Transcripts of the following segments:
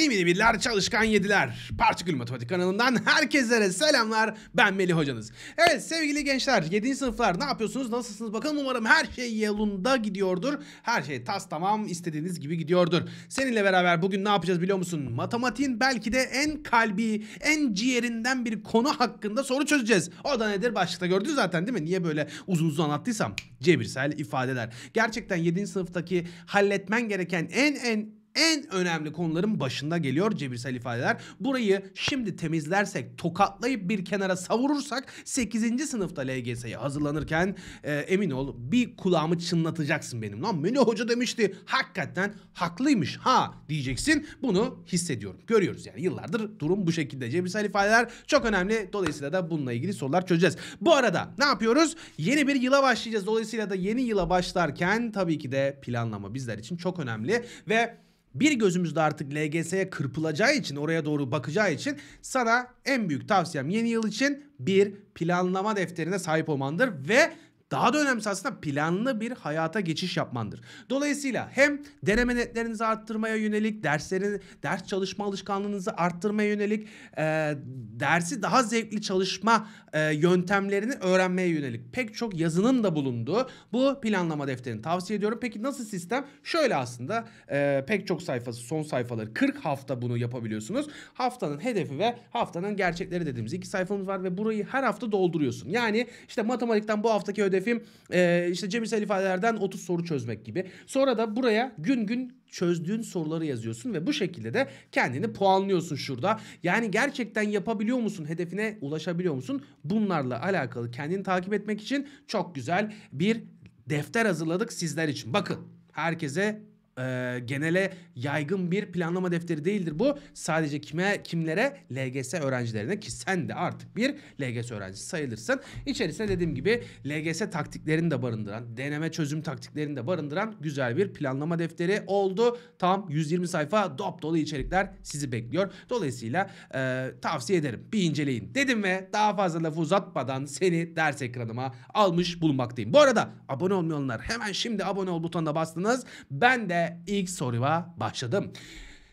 Bilim birler çalışkan yediler. Partikül Matematik kanalından herkese selamlar. Ben Melih hocanız. Evet sevgili gençler 7. sınıflar ne yapıyorsunuz? Nasılsınız? Bakalım umarım her şey yolunda gidiyordur. Her şey tas tamam istediğiniz gibi gidiyordur. Seninle beraber bugün ne yapacağız biliyor musun? Matematiğin belki de en kalbi, en ciğerinden bir konu hakkında soru çözeceğiz. O da nedir? Başlıkta gördünüz zaten değil mi? Niye böyle uzun uzun anlattıysam? Cebirsel ifadeler. Gerçekten 7. sınıftaki halletmen gereken en en en önemli konuların başında geliyor cebirsel ifadeler. Burayı şimdi temizlersek, tokatlayıp bir kenara savurursak 8. sınıfta LGS'ye hazırlanırken e, emin ol bir kulağımı çınlatacaksın benim. Lan Münir Hoca demişti hakikaten haklıymış ha diyeceksin. Bunu hissediyorum. Görüyoruz yani yıllardır durum bu şekilde. Cebirsel ifadeler çok önemli. Dolayısıyla da bununla ilgili sorular çözeceğiz. Bu arada ne yapıyoruz? Yeni bir yıla başlayacağız. Dolayısıyla da yeni yıla başlarken tabii ki de planlama bizler için çok önemli ve bir gözümüzde artık LGS'ye kırpılacağı için oraya doğru bakacağı için sana en büyük tavsiyem yeni yıl için bir planlama defterine sahip olmandır ve daha da önemlisi aslında planlı bir hayata geçiş yapmandır. Dolayısıyla hem deneme netlerinizi arttırmaya yönelik, derslerin ders çalışma alışkanlığınızı arttırmaya yönelik, e, dersi daha zevkli çalışma e, yöntemlerini öğrenmeye yönelik pek çok yazının da bulunduğu bu planlama defterini tavsiye ediyorum. Peki nasıl sistem? Şöyle aslında e, pek çok sayfası, son sayfaları 40 hafta bunu yapabiliyorsunuz. Haftanın hedefi ve haftanın gerçekleri dediğimiz iki sayfamız var ve burayı her hafta dolduruyorsun. Yani işte matematikten bu haftaki ödev hedefim e, işte cebirsel ifadelerden 30 soru çözmek gibi. Sonra da buraya gün gün çözdüğün soruları yazıyorsun ve bu şekilde de kendini puanlıyorsun şurada. Yani gerçekten yapabiliyor musun? Hedefine ulaşabiliyor musun? Bunlarla alakalı kendini takip etmek için çok güzel bir defter hazırladık sizler için. Bakın herkese e, genele yaygın bir planlama defteri değildir bu. Sadece kime kimlere LGS öğrencilerine ki sen de artık bir LGS öğrencisi sayılırsın. İçerisinde dediğim gibi LGS taktiklerini de barındıran, deneme çözüm taktiklerini de barındıran güzel bir planlama defteri oldu. Tam 120 sayfa dop dolu içerikler sizi bekliyor. Dolayısıyla e, tavsiye ederim. Bir inceleyin dedim ve daha fazla lafı uzatmadan seni ders ekranıma almış bulunmaktayım. Bu arada abone olmayanlar hemen şimdi abone ol butonuna bastınız. Ben de ve ilk soruma başladım.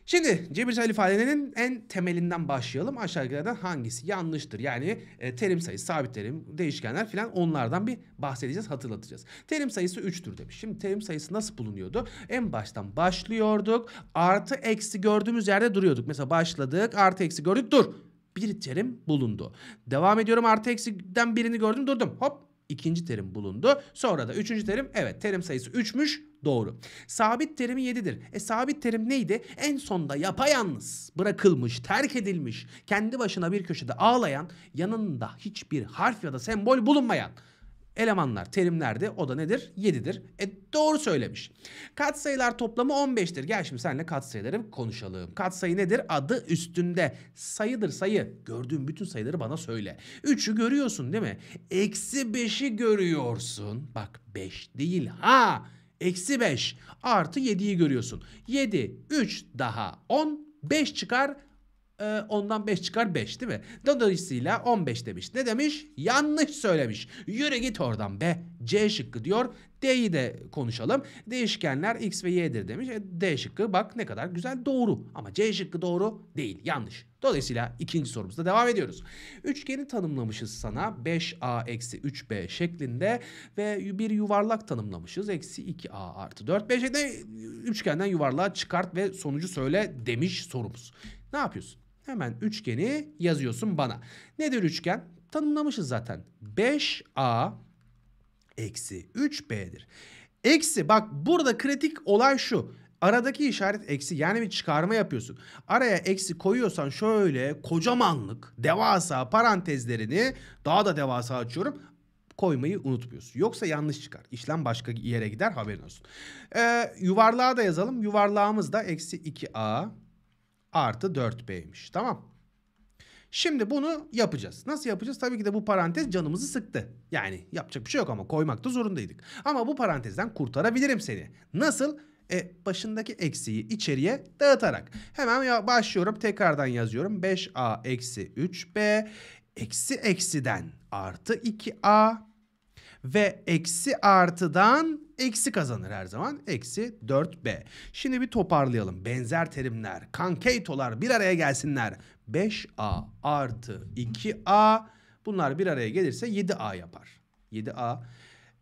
Şimdi cebirsel ifadenin en temelinden başlayalım. Aşağıdakilerden hangisi yanlıştır? Yani e, terim sayısı, sabit terim, değişkenler filan onlardan bir bahsedeceğiz, hatırlatacağız. Terim sayısı 3'tür demiş. Şimdi terim sayısı nasıl bulunuyordu? En baştan başlıyorduk. Artı eksi gördüğümüz yerde duruyorduk. Mesela başladık, artı eksi gördük, dur. Bir terim bulundu. Devam ediyorum artı eksiden birini gördüm durdum. Hop ikinci terim bulundu. Sonra da üçüncü terim evet terim sayısı 3'müş doğru. Sabit terimi 7'dir. E sabit terim neydi? En sonda yapayalnız, bırakılmış, terk edilmiş, kendi başına bir köşede ağlayan, yanında hiçbir harf ya da sembol bulunmayan elemanlar, terimler de o da nedir? 7'dir. E doğru söylemiş. Katsayılar toplamı 15'tir. Gel şimdi seninle katsayıları konuşalım. Katsayı nedir? Adı üstünde. Sayıdır sayı. Gördüğün bütün sayıları bana söyle. 3'ü görüyorsun değil mi? Eksi 5'i görüyorsun. Bak 5 değil ha. Eksi 5 artı 7'yi görüyorsun. 7, 3 daha 10, 5 çıkar e, ee, 10'dan 5 çıkar 5 değil mi? Dolayısıyla 15 demiş. Ne demiş? Yanlış söylemiş. Yürü git oradan be. C şıkkı diyor. D'yi de konuşalım. Değişkenler X ve Y'dir demiş. E, D şıkkı bak ne kadar güzel doğru. Ama C şıkkı doğru değil. Yanlış. Dolayısıyla ikinci sorumuzda devam ediyoruz. Üçgeni tanımlamışız sana 5a eksi 3b şeklinde ve bir yuvarlak tanımlamışız. Eksi 2a artı 4. 5'e de üçgenden yuvarlığa çıkart ve sonucu söyle demiş sorumuz. Ne yapıyorsun? Hemen üçgeni yazıyorsun bana. Nedir üçgen? Tanımlamışız zaten. 5A eksi 3B'dir. Eksi bak burada kritik olay şu. Aradaki işaret eksi yani bir çıkarma yapıyorsun. Araya eksi koyuyorsan şöyle kocamanlık devasa parantezlerini daha da devasa açıyorum koymayı unutmuyorsun. Yoksa yanlış çıkar. İşlem başka yere gider haberin olsun. Ee, yuvarlığa da yazalım. Yuvarlağımız da eksi 2a artı 4b'ymiş. Tamam. Şimdi bunu yapacağız. Nasıl yapacağız? Tabii ki de bu parantez canımızı sıktı. Yani yapacak bir şey yok ama koymakta zorundaydık. Ama bu parantezden kurtarabilirim seni. Nasıl? E, başındaki eksiği içeriye dağıtarak. Hemen başlıyorum tekrardan yazıyorum. 5a eksi 3b eksi eksiden artı 2a ve eksi artıdan eksi kazanır her zaman. Eksi 4b. Şimdi bir toparlayalım. Benzer terimler, kankeytolar bir araya gelsinler. 5a artı 2a bunlar bir araya gelirse 7a yapar. 7a.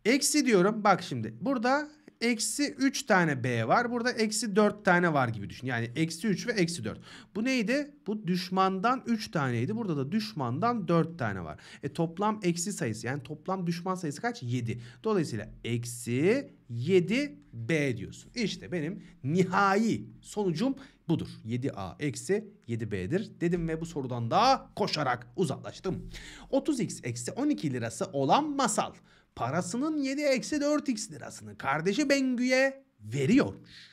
Eksi diyorum bak şimdi burada eksi 3 tane B var. Burada eksi 4 tane var gibi düşün. Yani eksi 3 ve eksi 4. Bu neydi? Bu düşmandan 3 taneydi. Burada da düşmandan 4 tane var. E toplam eksi sayısı yani toplam düşman sayısı kaç? 7. Dolayısıyla eksi 7 B diyorsun. İşte benim nihai sonucum budur. 7A eksi 7B'dir dedim ve bu sorudan daha koşarak uzaklaştım. 30x eksi 12 lirası olan masal parasının 7-4x lirasını kardeşi Bengü'ye veriyormuş.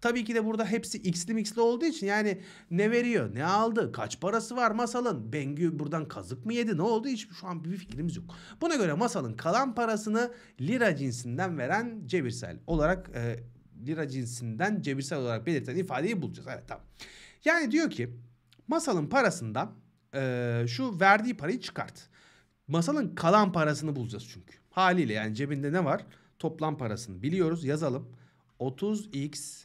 Tabii ki de burada hepsi x'li mixli olduğu için yani ne veriyor, ne aldı, kaç parası var Masal'ın, Bengü buradan kazık mı yedi, ne oldu hiç şu an bir fikrimiz yok. Buna göre Masal'ın kalan parasını lira cinsinden veren cebirsel olarak e, lira cinsinden cebirsel olarak belirten ifadeyi bulacağız. Evet tamam. Yani diyor ki Masal'ın parasından e, şu verdiği parayı çıkart. Masalın kalan parasını bulacağız çünkü. Haliyle yani cebinde ne var? Toplam parasını biliyoruz. Yazalım. 30x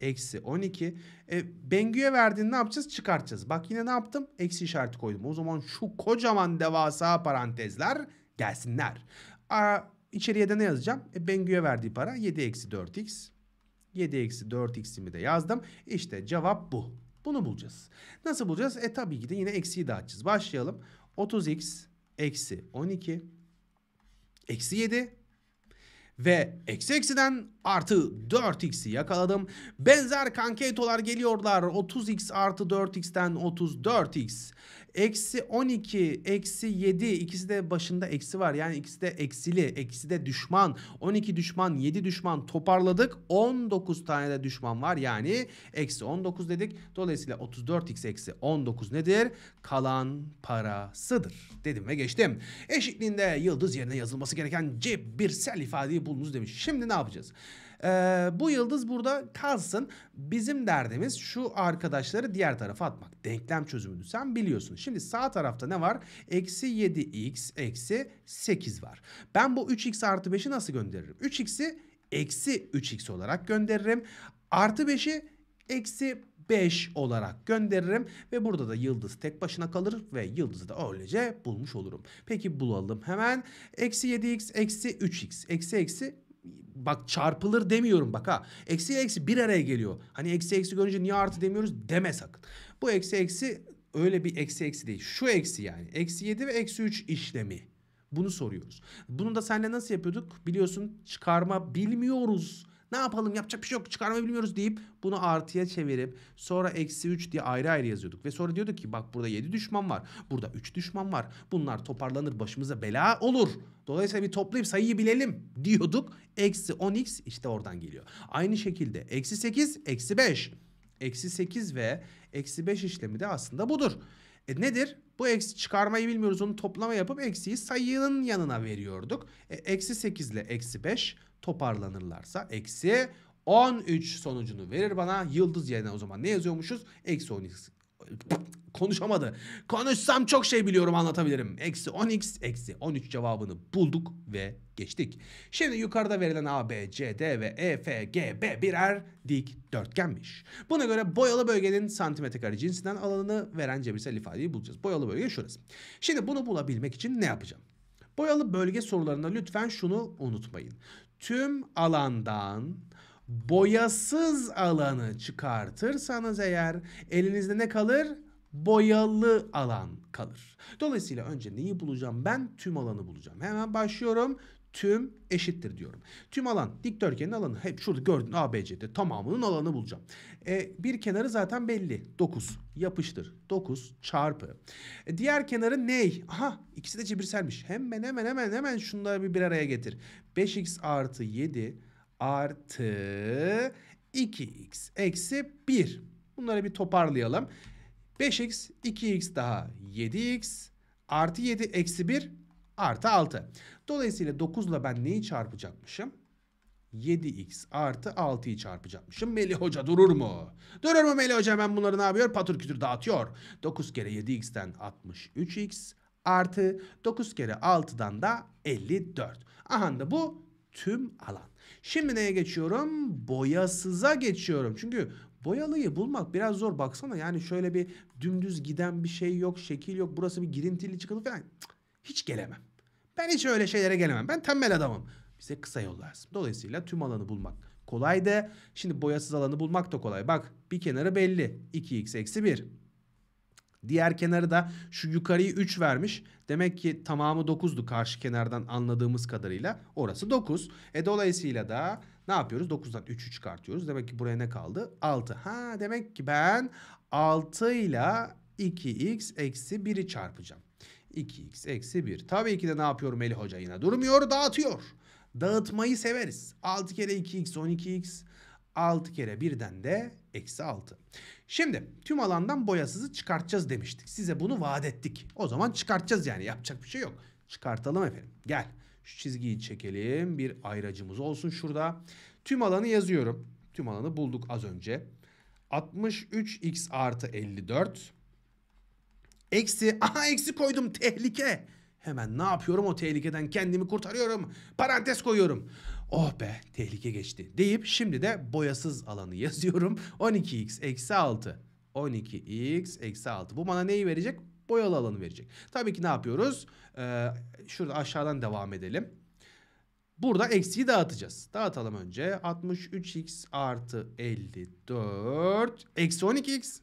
eksi 12. E, Bengü'ye verdiğini ne yapacağız? Çıkartacağız. Bak yine ne yaptım? Eksi işareti koydum. O zaman şu kocaman devasa parantezler gelsinler. Aa, içeriye de ne yazacağım? E, Bengü'ye verdiği para 7 eksi 4x. 7 eksi 4x'imi de yazdım. İşte cevap bu. Bunu bulacağız. Nasıl bulacağız? E tabii ki de yine eksiyi dağıtacağız. Başlayalım. 30x eksi 12, eksi 7 ve eksi eksiden artı 4x'i yakaladım. Benzer kanketolar geliyorlar. 30x artı 4x'ten 34x. Eksi 12, eksi 7 ikisi de başında eksi var. Yani ikisi de eksili, ikisi de düşman. 12 düşman, 7 düşman toparladık. 19 tane de düşman var. Yani eksi 19 dedik. Dolayısıyla 34x eksi 19 nedir? Kalan parasıdır dedim ve geçtim. Eşitliğinde yıldız yerine yazılması gereken cebbirsel ifadeyi bulunuz demiş. Şimdi ne yapacağız? E, bu yıldız burada kalsın. Bizim derdimiz şu arkadaşları diğer tarafa atmak. Denklem çözümünü sen biliyorsun. Şimdi sağ tarafta ne var? Eksi 7x eksi 8 var. Ben bu 3x artı 5'i nasıl gönderirim? 3x'i eksi 3x olarak gönderirim. Artı 5'i eksi 5 olarak gönderirim ve burada da yıldız tek başına kalır ve yıldızı da öylece bulmuş olurum. Peki bulalım hemen. Eksi 7x eksi 3x eksi eksi bak çarpılır demiyorum bak ha. Eksi eksi bir araya geliyor. Hani eksi eksi görünce niye artı demiyoruz deme sakın. Bu eksi eksi öyle bir eksi eksi değil. Şu eksi yani. Eksi 7 ve eksi 3 işlemi. Bunu soruyoruz. Bunu da seninle nasıl yapıyorduk? Biliyorsun çıkarma bilmiyoruz ne yapalım yapacak bir şey yok çıkarmayı bilmiyoruz deyip bunu artıya çevirip sonra eksi 3 diye ayrı ayrı yazıyorduk. Ve sonra diyorduk ki bak burada 7 düşman var. Burada 3 düşman var. Bunlar toparlanır başımıza bela olur. Dolayısıyla bir toplayıp sayıyı bilelim diyorduk. Eksi 10x işte oradan geliyor. Aynı şekilde eksi 8 eksi 5. Eksi 8 ve eksi 5 işlemi de aslında budur. E nedir? Bu eksi çıkarmayı bilmiyoruz. Onu toplama yapıp eksiyi sayının yanına veriyorduk. E, eksi 8 ile eksi 5 toparlanırlarsa eksi 13 sonucunu verir bana. Yıldız yerine o zaman ne yazıyormuşuz? Eksi 10x konuşamadı. Konuşsam çok şey biliyorum anlatabilirim. Eksi 10x eksi 13 cevabını bulduk ve geçtik. Şimdi yukarıda verilen A, B, C, D ve E, F, G, B birer dikdörtgenmiş. Buna göre boyalı bölgenin santimetrekare cinsinden alanını veren cebirsel ifadeyi bulacağız. Boyalı bölge şurası. Şimdi bunu bulabilmek için ne yapacağım? Boyalı bölge sorularında lütfen şunu unutmayın tüm alandan boyasız alanı çıkartırsanız eğer elinizde ne kalır? Boyalı alan kalır. Dolayısıyla önce neyi bulacağım? Ben tüm alanı bulacağım. Hemen başlıyorum tüm eşittir diyorum. Tüm alan dikdörtgenin alanı hep şurada gördün ABC'de tamamının alanı bulacağım. E, bir kenarı zaten belli 9 yapıştır 9 çarpı. E, diğer kenarı ney? Aha ikisi de cebirselmiş. Hemen hemen hemen hemen şunları bir bir araya getir. 5x artı 7 artı 2x eksi 1. Bunları bir toparlayalım. 5x 2x daha 7x artı 7 eksi 1 artı 6. Dolayısıyla 9 ile ben neyi çarpacakmışım? 7x artı 6'yı çarpacakmışım. Melih Hoca durur mu? Durur mu Melih Hoca hemen bunları ne yapıyor? Patır kütür dağıtıyor. 9 kere 7x'ten 63x artı 9 kere 6'dan da 54. Aha da bu tüm alan. Şimdi neye geçiyorum? Boyasıza geçiyorum. Çünkü boyalıyı bulmak biraz zor. Baksana yani şöyle bir dümdüz giden bir şey yok, şekil yok. Burası bir girintili çıkıldı. falan. Cık. Hiç gelemem. Ben hiç öyle şeylere gelemem. Ben tembel adamım. Bize kısa yol lazım. Dolayısıyla tüm alanı bulmak kolay kolaydı. Şimdi boyasız alanı bulmak da kolay. Bak bir kenarı belli. 2x eksi 1. Diğer kenarı da şu yukarıyı 3 vermiş. Demek ki tamamı 9'du karşı kenardan anladığımız kadarıyla. Orası 9. E dolayısıyla da ne yapıyoruz? 9'dan 3'ü çıkartıyoruz. Demek ki buraya ne kaldı? 6. Ha demek ki ben 6 ile 2x eksi 1'i çarpacağım. 2x eksi 1. Tabii ki de ne yapıyorum Melih Hoca yine durmuyor dağıtıyor. Dağıtmayı severiz. 6 kere 2x 12x 6 kere 1'den de eksi 6. Şimdi tüm alandan boyasızı çıkartacağız demiştik. Size bunu vaat ettik. O zaman çıkartacağız yani yapacak bir şey yok. Çıkartalım efendim. Gel şu çizgiyi çekelim. Bir ayracımız olsun şurada. Tüm alanı yazıyorum. Tüm alanı bulduk az önce. 63x artı 54 Eksi. Aha eksi koydum. Tehlike. Hemen ne yapıyorum o tehlikeden kendimi kurtarıyorum. Parantez koyuyorum. Oh be tehlike geçti deyip şimdi de boyasız alanı yazıyorum. 12x eksi 6. 12x eksi 6. Bu bana neyi verecek? Boyalı alanı verecek. Tabii ki ne yapıyoruz? Ee, şurada aşağıdan devam edelim. Burada eksiyi dağıtacağız. Dağıtalım önce. 63x artı 54 eksi 12x.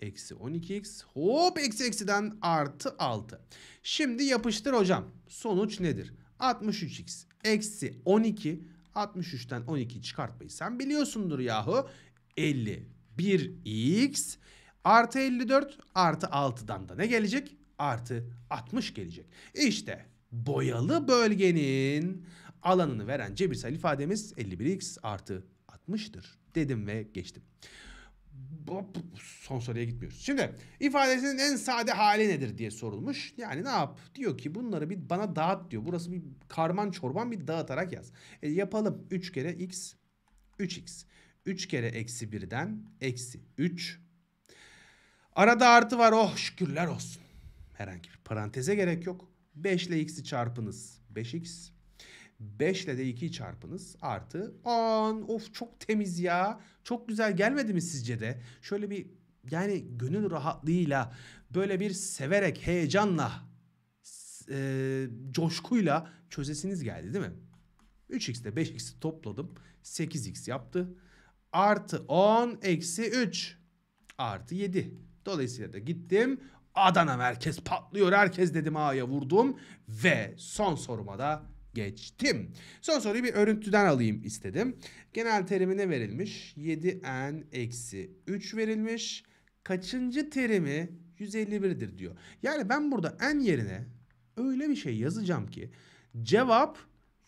Eksi 12x hop eksi eksiden artı 6. Şimdi yapıştır hocam. Sonuç nedir? 63x eksi 12 63'ten 12 çıkartmayı sen biliyorsundur yahu. 51x artı 54 artı 6'dan da ne gelecek? Artı 60 gelecek. İşte boyalı bölgenin alanını veren cebirsel ifademiz 51x artı 60'tır dedim ve geçtim son soruya gitmiyoruz. Şimdi ifadesinin en sade hali nedir diye sorulmuş. Yani ne yap? Diyor ki bunları bir bana dağıt diyor. Burası bir karman çorban bir dağıtarak yaz. E, yapalım. 3 kere x 3x. 3 kere eksi 1'den eksi 3. Arada artı var. Oh şükürler olsun. Herhangi bir paranteze gerek yok. 5 ile x'i çarpınız. 5x 5 ile de 2'yi çarpınız artı 10. Of çok temiz ya. Çok güzel gelmedi mi sizce de? Şöyle bir yani gönül rahatlığıyla böyle bir severek heyecanla e, coşkuyla çözesiniz geldi değil mi? 3x ile 5x'i topladım. 8x yaptı. Artı 10 eksi 3 artı 7. Dolayısıyla da gittim. Adana merkez patlıyor. Herkes dedim A'ya vurdum. Ve son soruma da geçtim. Son soruyu bir örüntüden alayım istedim. Genel terimine verilmiş? 7n eksi 3 verilmiş. Kaçıncı terimi 151'dir diyor. Yani ben burada n yerine öyle bir şey yazacağım ki cevap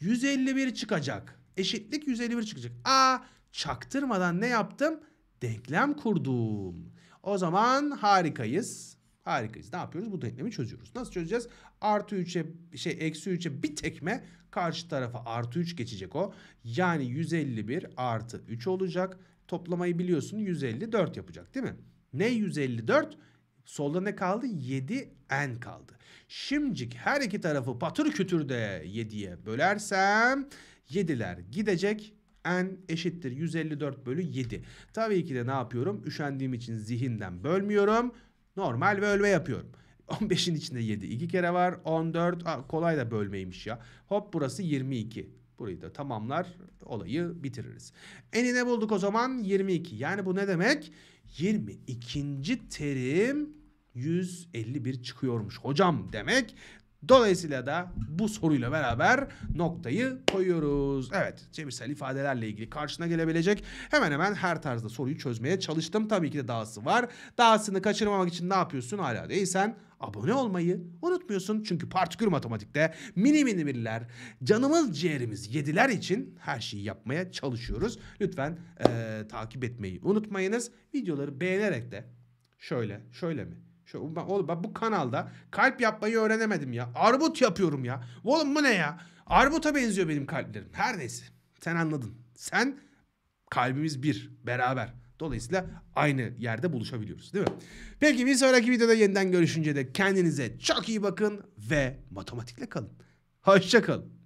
151 çıkacak. Eşitlik 151 çıkacak. A çaktırmadan ne yaptım? Denklem kurdum. O zaman harikayız. Harikayız. Ne yapıyoruz? Bu denklemi çözüyoruz. Nasıl çözeceğiz? Artı 3'e şey eksi 3'e bir tekme karşı tarafa artı 3 geçecek o. Yani 151 artı 3 olacak. Toplamayı biliyorsun 154 yapacak değil mi? Ne 154? Solda ne kaldı? 7 n kaldı. Şimdicik her iki tarafı patır kütür de 7'ye bölersem 7'ler gidecek n eşittir 154 bölü 7. Tabii ki de ne yapıyorum? Üşendiğim için zihinden bölmüyorum. Normal bölme yapıyorum. 15'in içinde 7 2 kere var. 14 Aa, kolay da bölmeymiş ya. Hop burası 22. Burayı da tamamlar olayı bitiririz. Enine bulduk o zaman 22. Yani bu ne demek? 22. terim 151 çıkıyormuş hocam demek. Dolayısıyla da bu soruyla beraber noktayı koyuyoruz. Evet çevirsel ifadelerle ilgili karşına gelebilecek hemen hemen her tarzda soruyu çözmeye çalıştım. Tabii ki de dahası var. Dahasını kaçırmamak için ne yapıyorsun hala değilsen abone olmayı unutmuyorsun. Çünkü partikül matematikte mini mini birler canımız ciğerimiz yediler için her şeyi yapmaya çalışıyoruz. Lütfen e, takip etmeyi unutmayınız. Videoları beğenerek de şöyle şöyle mi şu, bak, oğlum bak bu kanalda kalp yapmayı öğrenemedim ya. Arbut yapıyorum ya. Oğlum bu ne ya? Arbuta benziyor benim kalplerim. Her neyse. Sen anladın. Sen kalbimiz bir. Beraber. Dolayısıyla aynı yerde buluşabiliyoruz değil mi? Peki bir sonraki videoda yeniden görüşünce de kendinize çok iyi bakın ve matematikle kalın. Hoşçakalın.